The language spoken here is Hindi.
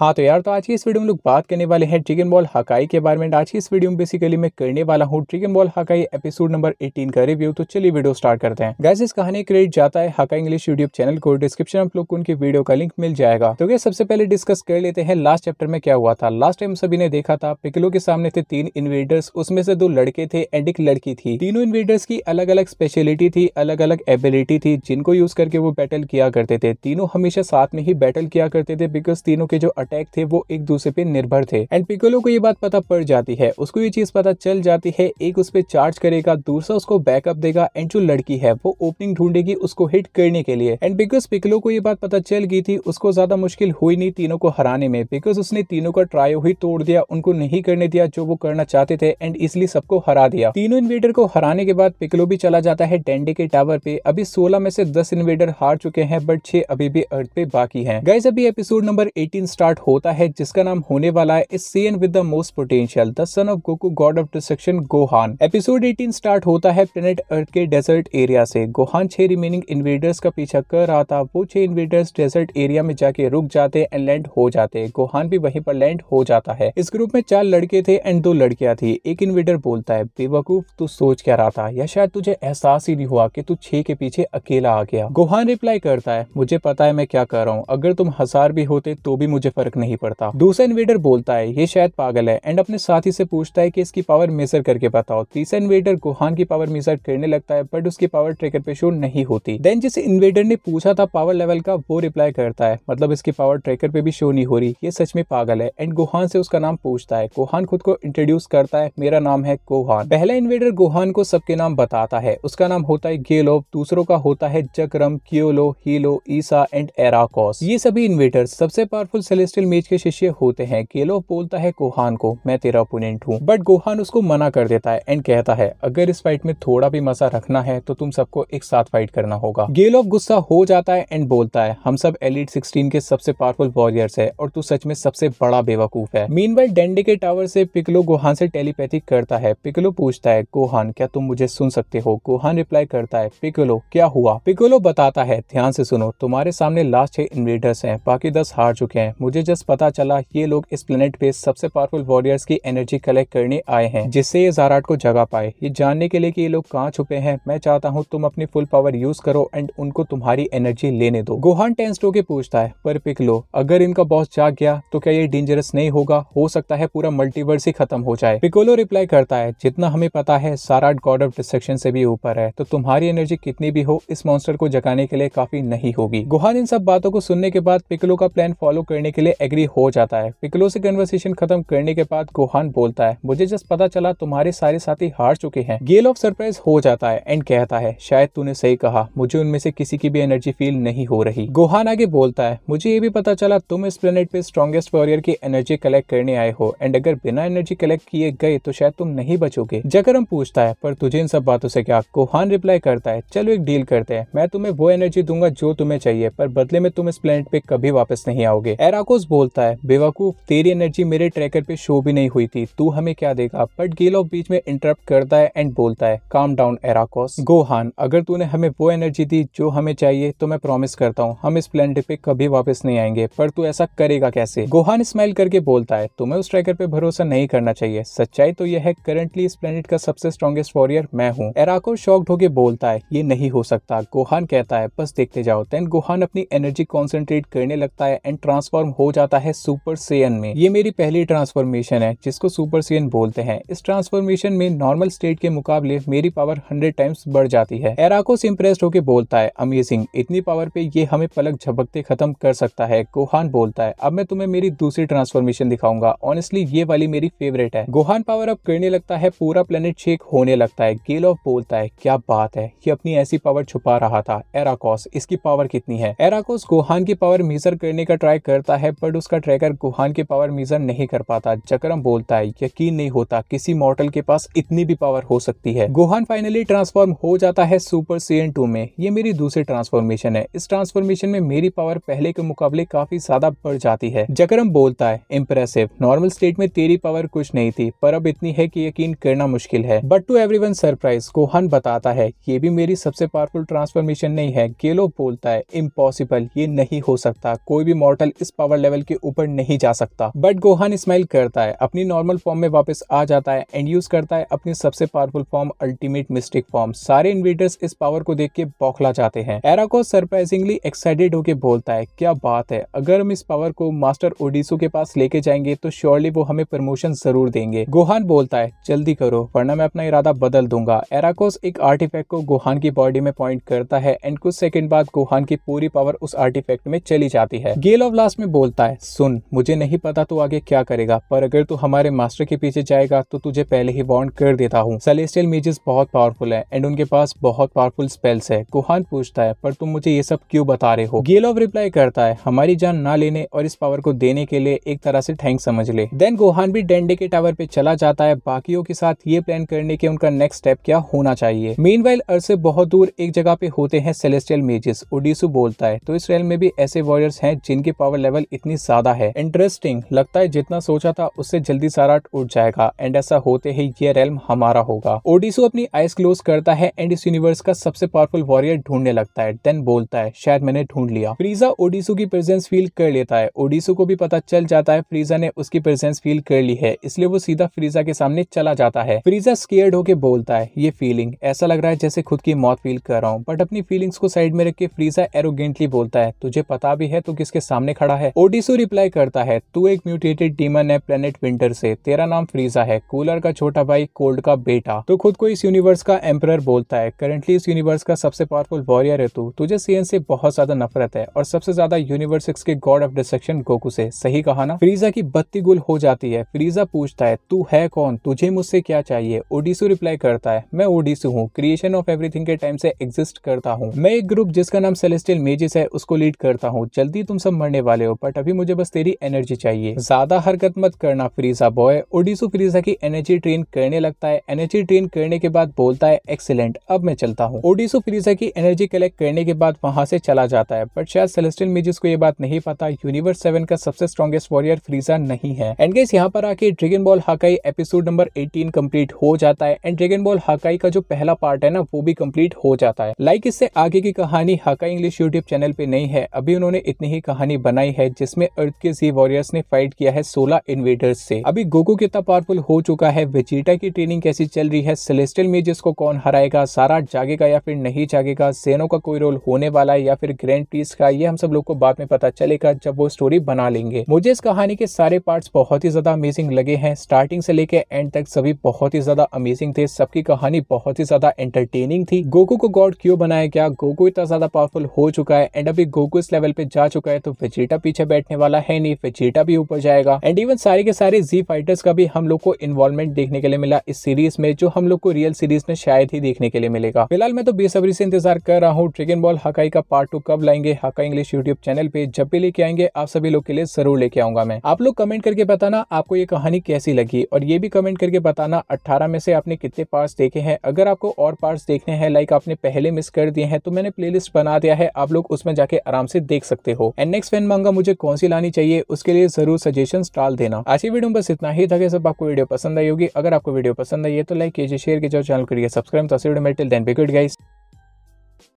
हाँ तो यार तो आज की इस वीडियो में लोग बात करने वाले हैं ड्रैगन बॉल हकाई के बारे में आज की इस वीडियो में बेसिकली मैं करने वाला हूँ Dragon Ball Hakai episode number 18 का रिव्यू तो चलिए वीडियो स्टार्ट करते हैं गैस इस कहानी क्रेडिट जाता है हकाई इंग्लिश यूट्यूब चैनल को डिस्क्रिप्शन आप लोग को उनकी वीडियो का लिंक मिल जाएगा तो क्या सबसे पहले डिस्कस कर लेते हैं लास्ट चैप्टर में क्या हुआ था लास्ट टाइम सभी ने देखा था पिकलो के सामने थे तीन इन्वेडर्स उसमें से दो लड़के थे एंड एक लड़की थी तीनों इन्वेडर्स की अलग अलग स्पेशलिटी थी अलग अलग एबिलिटी थी जिनको यूज करके वो बैटल किया करते थे तीनों हमेशा साथ में ही बैटल किया करते थे बिकॉज तीनों के जो अटैक थे वो एक दूसरे पे निर्भर थे एंड पिकोलो को ये बात पता पड़ जाती है उसको ये चीज पता चल जाती है एक उस पर चार्ज करेगा दूसरा उसको बैकअप देगा एंड जो लड़की है वो ओपनिंग ढूंढेगी उसको हिट करने के लिए एंड बिकॉज पिकलो को ये बात पता चल गई थी उसको ज्यादा मुश्किल हुई नहीं तीनों को हराने में बिकॉज उसने तीनों का ट्रायो ही तोड़ दिया उनको नहीं करने दिया जो वो करना चाहते थे एंड इसलिए सबको हरा दिया तीनों इन्वेटर को हराने के बाद पिकलो भी चला जाता है डेंडे के टावर पे अभी सोलह में से दस इन्वेटर हार चुके हैं बट छह अभी भी अर्थ पे बाकी है गाइज अभी episode number eighteen start part होता है जिसका नाम होने वाला है is seen with the most potential the son of Goku god of destruction Gohan episode 18 start होता है प्लेनेट अर्थ के डेजर्ट एरिया से गोहान छह रिमेनिंग इन्वेडर्स का पीछा कर रहा था वो छह इन्वेडर्स डेजर्ट एरिया में जाके रुक जाते हैं एंड लैंड हो जाते हैं गोहान भी वहीं पर लैंड हो जाता है इस ग्रुप में चार लड़के थे एंड दो लड़कियां थी एक इन्वेडर बोलता है बेवकूफ तू सोच क्या रहा था या शायद तुझे एहसास ही नहीं हुआ कि तू छे के पीछे अकेला आ गया गोहान रिप्लाई करता है मुझे पता है मैं क्या कर रहा हूँ अगर तुम हजार भी होते तो भी मुझे फर्क फर्क नहीं पड़ता दूसरा इन्वेडर बोलता है ये शायद पागल है एंड अपने साथी से पूछता है कि इसकी पावर मेजर करके बताओ तीसरा इन्वेडर गोहान की पावर मेजर करने लगता है बट उसकी पावर ट्रेकर पे शो नहीं होती देन जिस इन्वेडर ने पूछा था पावर लेवल का वो रिप्लाई करता है मतलब इसकी पावर ट्रेकर पे भी शो नहीं हो रही ये सच में पागल है एंड गोहान से उसका नाम पूछता है गोहान खुद को इंट्रोड्यूस करता है मेरा नाम है गोहान पहला इन्वेडर गोहान को सबके नाम बताता है उसका नाम होता है गेलो दूसरों का होता है जकरम क्योलो हीलो ईसा एंड एराकोस ये सभी इन्वेटर सबसे पावरफुल सेलेस्ट क्रिस्टल मेज के शिष्य होते हैं केलो बोलता है गोहान को मैं तेरा ओपोनेंट हूँ बट गोहान उसको मना कर देता है एंड कहता है अगर इस फाइट में थोड़ा भी मजा रखना है तो तुम सबको एक साथ फाइट करना होगा गेलो गुस्सा हो जाता है एंड बोलता है हम सब एलिट सिक्सटीन के सबसे पावरफुल वॉरियर्स है और तू सच में सबसे बड़ा बेवकूफ है मीन डेंडे के टावर से पिकलो गोहान से टेलीपैथिक करता है पिकलो पूछता है गोहान क्या तुम मुझे सुन सकते हो गोहान रिप्लाई करता है पिकलो क्या हुआ पिकलो बताता है ध्यान से सुनो तुम्हारे सामने लास्ट छह इन्वेडर्स हैं बाकी दस हार चुके हैं मुझे जस्ट पता चला ये लोग इस प्लेनेट पे सबसे पावरफुल वॉरियर्स की एनर्जी कलेक्ट करने आए हैं जिससे ये जाराट को जगा पाए ये जानने के लिए कि ये लोग कहाँ छुपे हैं मैं चाहता हूँ तुम अपनी फुल पावर यूज करो एंड उनको तुम्हारी एनर्जी लेने दो गोहान टेंस के पूछता है पर पिकलो अगर इनका बॉस जाग गया तो क्या ये डेंजरस नहीं होगा हो सकता है पूरा मल्टीवर्स ही खत्म हो जाए पिकोलो रिप्लाई करता है जितना हमें पता है साराट गॉड ऑफ डिस्ट्रक्शन से भी ऊपर है तो तुम्हारी एनर्जी कितनी भी हो इस मॉन्स्टर को जगाने के लिए काफी नहीं होगी गोहान इन सब बातों को सुनने के बाद पिकलो का प्लान फॉलो करने के लिए एग्री हो जाता है पिकलो से कन्वर्सेशन खत्म करने के बाद गोहान बोलता है मुझे जस्ट पता चला तुम्हारे सारे साथी हार चुके हैं गेल ऑफ सरप्राइज हो जाता है एंड कहता है शायद तूने सही कहा मुझे उनमें से किसी की भी एनर्जी फील नहीं हो रही गोहान आगे बोलता है मुझे ये भी पता चला तुम इस प्लेनेट पे स्ट्रॉन्गेस्ट वॉरियर की एनर्जी कलेक्ट करने आए हो एंड अगर बिना एनर्जी कलेक्ट किए गए तो शायद तुम नहीं बचोगे जगरम पूछता है पर तुझे इन सब बातों से क्या गोहान रिप्लाई करता है चलो एक डील करते हैं मैं तुम्हें वो एनर्जी दूंगा जो तुम्हें चाहिए पर बदले में तुम इस प्लेनेट पे कभी वापस नहीं आओगे एराकोस बोलता है बेवकूफ तेरी एनर्जी मेरे ट्रैकर पे शो भी नहीं हुई थी तू हमें क्या देगा बट गेलॉफ बीच में इंटरप्ट करता है एंड बोलता है काम डाउन एराकोस गोहान अगर तूने हमें वो एनर्जी दी जो हमें चाहिए तो मैं प्रॉमिस करता हूँ हम इस प्लेनेट पे कभी वापस नहीं आएंगे पर तू ऐसा करेगा कैसे गोहान स्माइल करके बोलता है तुम्हें उस ट्रैकर पे भरोसा नहीं करना चाहिए सच्चाई तो यह है करंटली इस प्लेनेट का सबसे स्ट्रॉन्गेस्ट वॉरियर मैं हूँ एराकोस शॉक्ड होके बोलता है ये नहीं हो सकता गोहान कहता है बस देखते जाओ देन गोहान अपनी एनर्जी कॉन्सेंट्रेट करने लगता है एंड ट्रांसफॉर्म हो जाता है सुपर सेयन में ये मेरी पहली ट्रांसफॉर्मेशन है जिसको सुपर सेयन बोलते हैं इस ट्रांसफॉर्मेशन में नॉर्मल स्टेट के मुकाबले मेरी पावर हंड्रेड टाइम्स बढ़ जाती है एराकोस इम्प्रेस्ड होकर बोलता है अमेजिंग इतनी पावर पे ये हमें पलक झपकते खत्म कर सकता है गोहान बोलता है अब मैं तुम्हें मेरी दूसरी ट्रांसफॉर्मेशन दिखाऊंगा ऑनेस्टली ये वाली मेरी फेवरेट है गोहान पावर अप करने लगता है पूरा प्लेनेट शेक होने लगता है गेल ऑफ बोलता है क्या बात है ये अपनी ऐसी पावर छुपा रहा था एराकोस इसकी पावर कितनी है एराकोस गोहान की पावर मेजर करने का ट्राई करता है बट उसका ट्रैकर गुहान की पावर मीज़र नहीं कर पाता जकरम बोलता है यकीन नहीं होता किसी मॉडल के पास इतनी भी पावर हो सकती है गुहान फाइनली ट्रांसफॉर्म हो जाता है सुपर सीएन टू में ये मेरी दूसरी ट्रांसफॉर्मेशन है इस ट्रांसफॉर्मेशन में मेरी पावर पहले के मुकाबले काफी ज्यादा बढ़ जाती है जकरम बोलता है इम्प्रेसिव नॉर्मल स्टेट में तेरी पावर कुछ नहीं थी पर अब इतनी है की यकीन करना मुश्किल है but to one surprise Gohan बताता है ये भी मेरी सबसे पावरफुल ट्रांसफॉर्मेशन नहीं है गेलो बोलता है इम्पॉसिबल ये नहीं हो सकता कोई भी मॉडल इस पावर लेवल के ऊपर नहीं जा सकता बट गोहान स्माइल करता है अपनी नॉर्मल फॉर्म में वापस आ जाता है एंड यूज करता है अपनी सबसे powerful form ultimate mystic form सारे इन्वेटर्स इस पावर को देख के बौखला जाते हैं एरा को सरप्राइजिंगली एक्साइटेड होकर बोलता है क्या बात है अगर हम इस पावर को मास्टर ओडिसो के पास लेके जाएंगे तो श्योरली वो हमें प्रमोशन जरूर देंगे गोहान बोलता है जल्दी करो वरना मैं अपना इरादा बदल दूंगा एराकोस एक आर्टिफैक्ट को गोहान की बॉडी में पॉइंट करता है एंड कुछ सेकंड बाद गोहान की पूरी पावर उस आर्टिफैक्ट में चली जाती है गेल ऑफ लास्ट में बोलता बोलता है सुन मुझे नहीं पता तू आगे क्या करेगा पर अगर तू हमारे मास्टर के पीछे जाएगा तो तुझे पहले ही बॉन्ड कर देता हूँ सेलेस्टियल मेजेस बहुत पावरफुल है एंड उनके पास बहुत पावरफुल स्पेल्स है कुहान पूछता है पर तुम मुझे ये सब क्यों बता रहे हो गेलोव रिप्लाई करता है हमारी जान ना लेने और इस पावर को देने के लिए एक तरह से थैंक समझ ले देन गोहान भी डेंडे के टावर पे चला जाता है बाकियों के साथ ये प्लान करने के उनका नेक्स्ट स्टेप क्या होना चाहिए मीन वाइल अर्से बहुत दूर एक जगह पे होते हैं सेलेस्टियल मेजेस ओडिसू बोलता है तो इस रेल में भी ऐसे वॉरियर्स हैं जिनके पावर लेवल इतने कितनी ज्यादा है इंटरेस्टिंग लगता है जितना सोचा था उससे जल्दी सारा उठ जाएगा एंड ऐसा होते ही ये रेलम हमारा होगा ओडिसो अपनी आइस क्लोज करता है एंड इस यूनिवर्स का सबसे पावरफुल वॉरियर ढूंढने लगता है देन बोलता है शायद मैंने ढूंढ लिया फ्रीजा ओडिसो की प्रेजेंस फील कर लेता है ओडिसो को भी पता चल जाता है फ्रीजा ने उसकी प्रेजेंस फील कर ली है इसलिए वो सीधा फ्रीजा के सामने चला जाता है फ्रीजा स्केयर्ड होके बोलता है ये फीलिंग ऐसा लग रहा है जैसे खुद की मौत फील कर रहा हूँ बट अपनी फीलिंग्स को साइड में रख के फ्रीजा एरोगेंटली बोलता है तुझे पता भी है तो किसके सामने खड़ा है ओडी ओटिसो रिप्लाई करता है तू एक म्यूटेटेड डीमन है प्लेनेट विंटर से तेरा नाम फ्रीजा है कूलर का छोटा भाई कोल्ड का बेटा तो खुद को इस यूनिवर्स का एम्पर बोलता है करेंटली इस यूनिवर्स का सबसे पावरफुल वॉरियर है तू तुझे सीएन से बहुत ज्यादा नफरत है और सबसे ज्यादा यूनिवर्स के गॉड ऑफ डिस्ट्रक्शन गोकू से सही कहा ना फ्रीजा की बत्ती गुल हो जाती है फ्रीजा पूछता है तू है कौन तुझे मुझसे क्या चाहिए ओडिसो रिप्लाई करता है मैं ओडिसो हूँ क्रिएशन ऑफ एवरीथिंग के टाइम से एग्जिस्ट करता हूँ मैं एक ग्रुप जिसका नाम सेलेस्टियल मेजिस है उसको लीड करता हूँ जल्दी तुम सब मरने वाले हो बट अभी मुझे बस तेरी एनर्जी चाहिए ज्यादा हरकत मत करना फ्रीजा बॉय ओडिसो फ्रीजा की एनर्जी ट्रेन करने लगता है एनर्जी ट्रेन करने के बाद बोलता है एक्सीलेंट अब मैं चलता हूँ ओडिसो फ्रीजा की एनर्जी कलेक्ट करने के बाद वहां से चला जाता है बट शायद सेलेस्टियन मेजिस को ये बात नहीं पता यूनिवर्स सेवन का सबसे स्ट्रॉन्गेस्ट वॉरियर फ्रीजा नहीं है एंड गेस यहाँ पर आके Dragon Ball Hakai episode number eighteen complete हो जाता है एंड ड्रेगन बॉल हाकाई का जो पहला पार्ट है ना वो भी कम्प्लीट हो जाता है लाइक इससे आगे की कहानी हाकाई इंग्लिश यूट्यूब चैनल पे नहीं है अभी उन्होंने इतनी ही कहानी बनाई है जिस जिसमें अर्थ के सी वॉरियर्स ने फाइट किया है सोलह इन्वेडर्स से अभी गोको कितना पावरफुल हो चुका है वेजिटा की ट्रेनिंग कैसी चल रही है सेलेस्टियल मेजेस को कौन हराएगा सारा जागेगा या फिर नहीं जागेगा सेनो का कोई रोल होने वाला है या फिर ग्रैंड पीस का ये हम सब लोग को बाद में पता चलेगा जब वो स्टोरी बना लेंगे मुझे इस कहानी के सारे पार्ट बहुत ही ज्यादा अमेजिंग लगे हैं स्टार्टिंग से लेकर एंड तक सभी बहुत ही ज्यादा अमेजिंग थे सबकी कहानी बहुत ही ज्यादा एंटरटेनिंग थी गोको को गॉड क्यों बनाया गया गोको इतना ज्यादा पावरफुल हो चुका है एंड अभी गोको इस लेवल पे जा चुका है तो वेजिटा पीछे बैठ देखने वाला है नहीं चीटा भी ऊपर जाएगा एंड इवन सारे के सारे जी फाइटर्स का भी हम लोग को इन्वॉल्वमेंट देखने के लिए मिला इस सीरीज में जो हम लोग को रियल सीरीज में शायद ही देखने के लिए मिलेगा फिलहाल मैं तो बेसब्री से इंतजार कर रहा हूँ ड्रेगन बॉल हकाई का पार्ट टू कब लाएंगे हका इंग्लिश यूट्यूब चैनल पे जब भी लेके आएंगे आप सभी लोग के लिए जरूर लेके आऊंगा मैं आप लोग कमेंट करके बताना आपको ये कहानी कैसी लगी और ये भी कमेंट करके बताना अट्ठारह में से आपने कितने पार्ट्स देखे हैं अगर आपको और पार्ट देखने हैं लाइक आपने पहले मिस कर दिए हैं तो मैंने प्ले बना दिया है आप लोग उसमें जाके आराम से देख सकते हो एंड नेक्स्ट फैन मांगा मुझे कौन सी लानी चाहिए उसके लिए जरूर सजेशन डाल देना आज की वीडियो में बस इतना ही था कि सब आपको वीडियो पसंद आई होगी अगर आपको वीडियो पसंद आई है तो लाइक कीजिए शेयर कीजिए और चैनल करिए सब्सक्राइब तो वीडियो में टिल देन बिगड गाइस